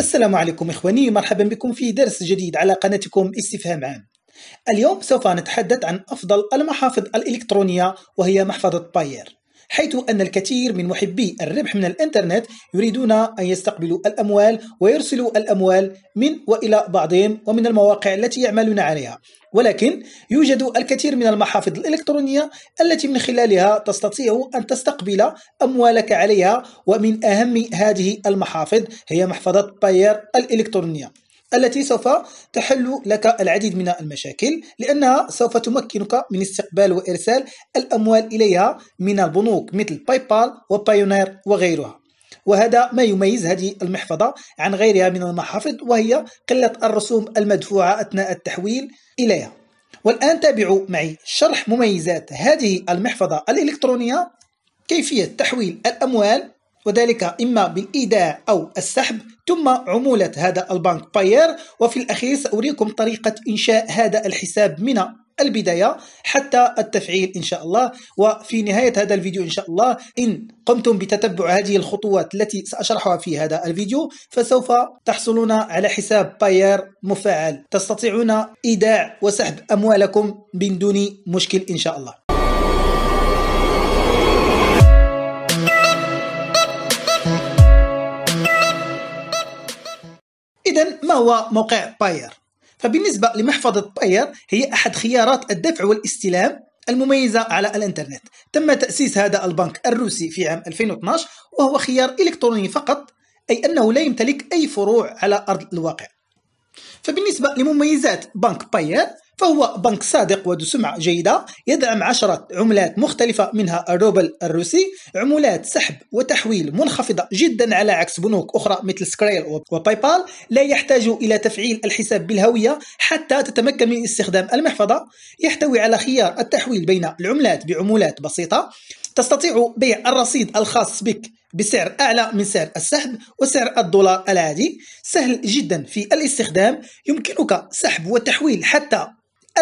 السلام عليكم إخواني مرحبا بكم في درس جديد على قناتكم استفهام عام اليوم سوف نتحدث عن أفضل المحافظ الإلكترونية وهي محفظة باير حيث أن الكثير من محبي الربح من الإنترنت يريدون أن يستقبلوا الأموال ويرسلوا الأموال من وإلى بعضهم ومن المواقع التي يعملون عليها ولكن يوجد الكثير من المحافظ الإلكترونية التي من خلالها تستطيع أن تستقبل أموالك عليها ومن أهم هذه المحافظ هي محفظة باير الإلكترونية التي سوف تحل لك العديد من المشاكل لأنها سوف تمكنك من استقبال وإرسال الأموال إليها من البنوك مثل باي بال وبايونير وغيرها وهذا ما يميز هذه المحفظة عن غيرها من المحافظ وهي قلة الرسوم المدفوعة أثناء التحويل إليها والآن تابعوا معي شرح مميزات هذه المحفظة الإلكترونية كيفية تحويل الأموال وذلك إما بالإيداع أو السحب ثم عمولة هذا البنك باير وفي الأخير سأريكم طريقة إنشاء هذا الحساب من البداية حتى التفعيل إن شاء الله وفي نهاية هذا الفيديو إن شاء الله إن قمتم بتتبع هذه الخطوات التي سأشرحها في هذا الفيديو فسوف تحصلون على حساب باير مفعل تستطيعون إيداع وسحب أموالكم من دون مشكل إن شاء الله إذن ما هو موقع باير؟ فبالنسبة لمحفظة باير هي أحد خيارات الدفع والاستلام المميزة على الإنترنت تم تأسيس هذا البنك الروسي في عام 2012 وهو خيار إلكتروني فقط أي أنه لا يمتلك أي فروع على أرض الواقع فبالنسبة لمميزات بنك باير فهو بنك صادق وذو سمعة جيدة يدعم عشرة عملات مختلفة منها الروبل الروسي عملات سحب وتحويل منخفضة جدا على عكس بنوك أخرى مثل سكريل وباي بال لا يحتاج إلى تفعيل الحساب بالهوية حتى تتمكن من استخدام المحفظة يحتوي على خيار التحويل بين العملات بعمولات بسيطة تستطيع بيع الرصيد الخاص بك بسعر أعلى من سعر السحب وسعر الدولار العادي سهل جدا في الاستخدام يمكنك سحب وتحويل حتى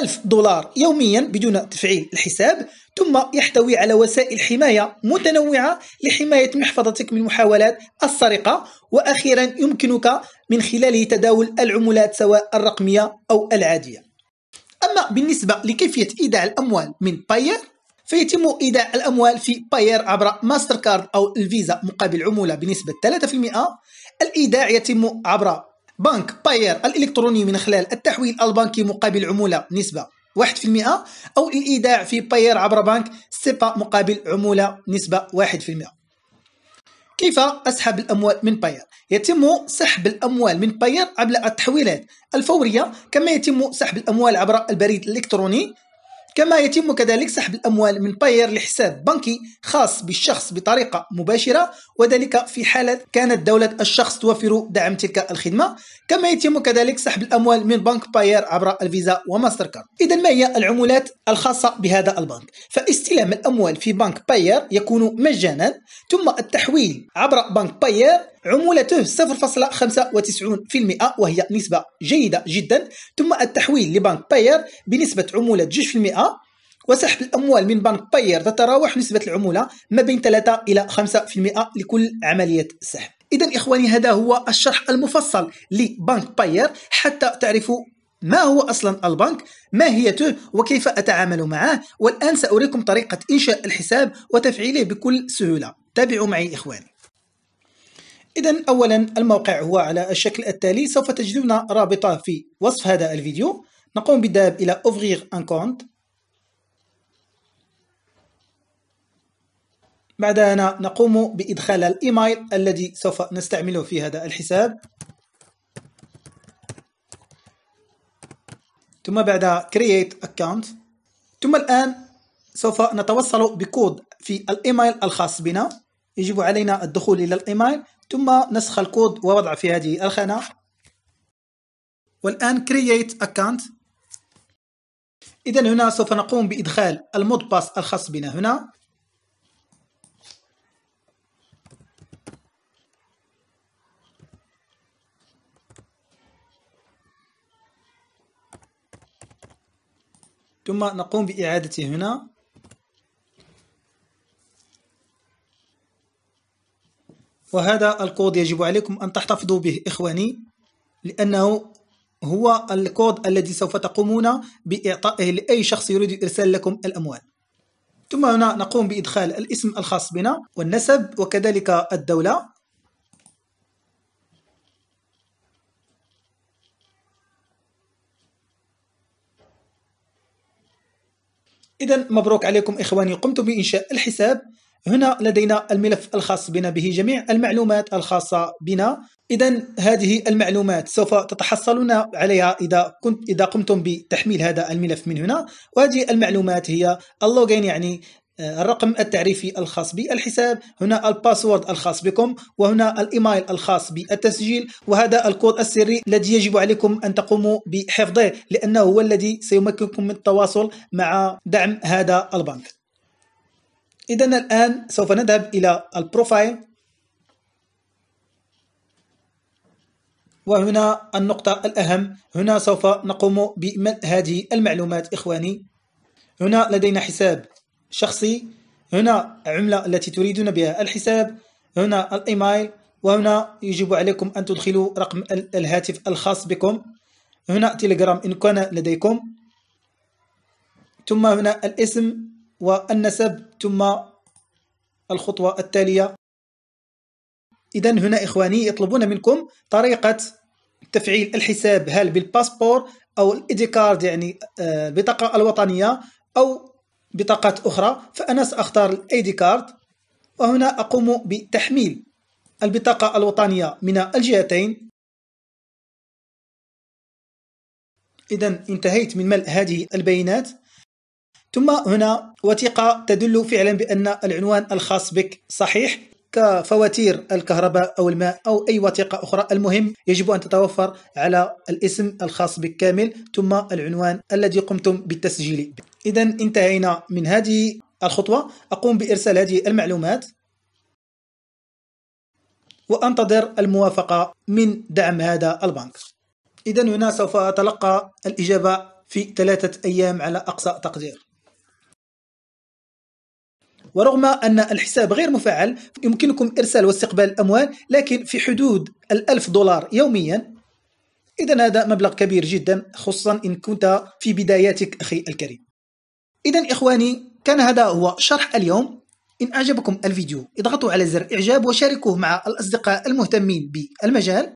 1000 دولار يوميا بدون تفعيل الحساب ثم يحتوي على وسائل حماية متنوعة لحماية محفظتك من محاولات السرقة وأخيرا يمكنك من خلاله تداول العملات سواء الرقمية أو العادية أما بالنسبة لكيفية إيداع الأموال من باير فيتم إيداع الأموال في باير عبر ماستر كارد أو الفيزا مقابل عمولة بنسبة 3% الإيداع يتم عبر بنك باير الإلكتروني من خلال التحويل البنكي مقابل عمولة نسبة 1% أو الإيداع في باير عبر بنك سيبا مقابل عمولة نسبة 1% كيف اسحب الاموال من باير يتم سحب الاموال من باير عبر التحويلات الفوريه كما يتم سحب الاموال عبر البريد الالكتروني كما يتم كذلك سحب الأموال من باير لحساب بنكي خاص بالشخص بطريقة مباشرة وذلك في حالة كانت دولة الشخص توفر دعم تلك الخدمة كما يتم كذلك سحب الأموال من بنك باير عبر الفيزا وماستر كارد إذا ما هي العمولات الخاصة بهذا البنك فاستلام الأموال في بنك باير يكون مجانا ثم التحويل عبر بنك باير عمولته 0.95% وهي نسبة جيدة جدا ثم التحويل لبنك باير بنسبة عمولة 2% وسحب الأموال من بنك باير تتراوح نسبة العمولة ما بين 3 إلى 5% لكل عملية سحب إذا إخواني هذا هو الشرح المفصل لبنك باير حتى تعرفوا ما هو أصلا البنك؟ ما هيته؟ وكيف أتعامل معه؟ والآن سأريكم طريقة إنشاء الحساب وتفعيله بكل سهولة تابعوا معي إخواني إذا أولا الموقع هو على الشكل التالي سوف تجدون رابطه في وصف هذا الفيديو نقوم بالذهاب إلى أوفغيغ أن كونت بعد أن نقوم بإدخال الإيميل الذي سوف نستعمله في هذا الحساب ثم بعد create account ثم الآن سوف نتوصل بكود في الإيميل الخاص بنا يجب علينا الدخول إلى الإيميل ثم نسخ الكود ووضعه في هذه الخانة والآن create account إذا هنا سوف نقوم بإدخال المود باس الخاص بنا هنا ثم نقوم بإعادته هنا وهذا الكود يجب عليكم أن تحتفظوا به إخواني لأنه هو الكود الذي سوف تقومون بإعطائه لأي شخص يريد إرسال لكم الأموال ثم هنا نقوم بإدخال الاسم الخاص بنا والنسب وكذلك الدولة إذا مبروك عليكم إخواني قمتم بإنشاء الحساب هنا لدينا الملف الخاص بنا به جميع المعلومات الخاصة بنا إذا هذه المعلومات سوف تتحصلون عليها إذا كنت إذا قمتم بتحميل هذا الملف من هنا وهذه المعلومات هي اللوغين يعني آه، الرقم التعريفي الخاص بالحساب هنا الباسورد الخاص بكم وهنا الايميل الخاص بالتسجيل وهذا الكود السري الذي يجب عليكم ان تقوموا بحفظه لانه هو الذي سيمكنكم من التواصل مع دعم هذا البنك اذا الان سوف نذهب الى البروفايل وهنا النقطة الأهم هنا سوف نقوم بملء هذه المعلومات إخواني هنا لدينا حساب شخصي هنا عملة التي تريدون بها الحساب هنا الايميل وهنا يجب عليكم أن تدخلوا رقم الهاتف الخاص بكم هنا تليجرام إن كان لديكم ثم هنا الاسم والنسب ثم الخطوة التالية إذا هنا إخواني يطلبون منكم طريقة تفعيل الحساب هل بالباسبور أو الإيدي كارد يعني البطاقة آه، الوطنية أو بطاقات أخرى فأنا سأختار الأيدي كارد وهنا أقوم بتحميل البطاقة الوطنية من الجهتين إذا انتهيت من ملء هذه البيانات ثم هنا وثيقة تدل فعلا بأن العنوان الخاص بك صحيح كفواتير الكهرباء أو الماء أو أي وثيقة أخرى المهم يجب أن تتوفر على الاسم الخاص بك كامل ثم العنوان الذي قمتم بالتسجيل إذا انتهينا من هذه الخطوة أقوم بإرسال هذه المعلومات وأنتظر الموافقة من دعم هذا البنك إذا هنا سوف أتلقى الإجابة في ثلاثة أيام على أقصى تقدير ورغم أن الحساب غير مفعل يمكنكم إرسال واستقبال الأموال لكن في حدود الألف دولار يوميا إذا هذا مبلغ كبير جدا خصوصا إن كنت في بداياتك أخي الكريم إذا إخواني كان هذا هو شرح اليوم إن أعجبكم الفيديو اضغطوا على زر إعجاب وشاركوه مع الأصدقاء المهتمين بالمجال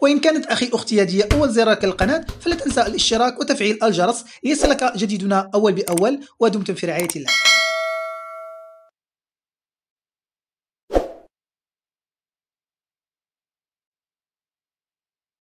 وإن كانت أخي أختي هذه أول زيارة للقناة فلا تنسى الاشتراك وتفعيل الجرس ليصلك جديدنا أول بأول ودمتم في رعاية الله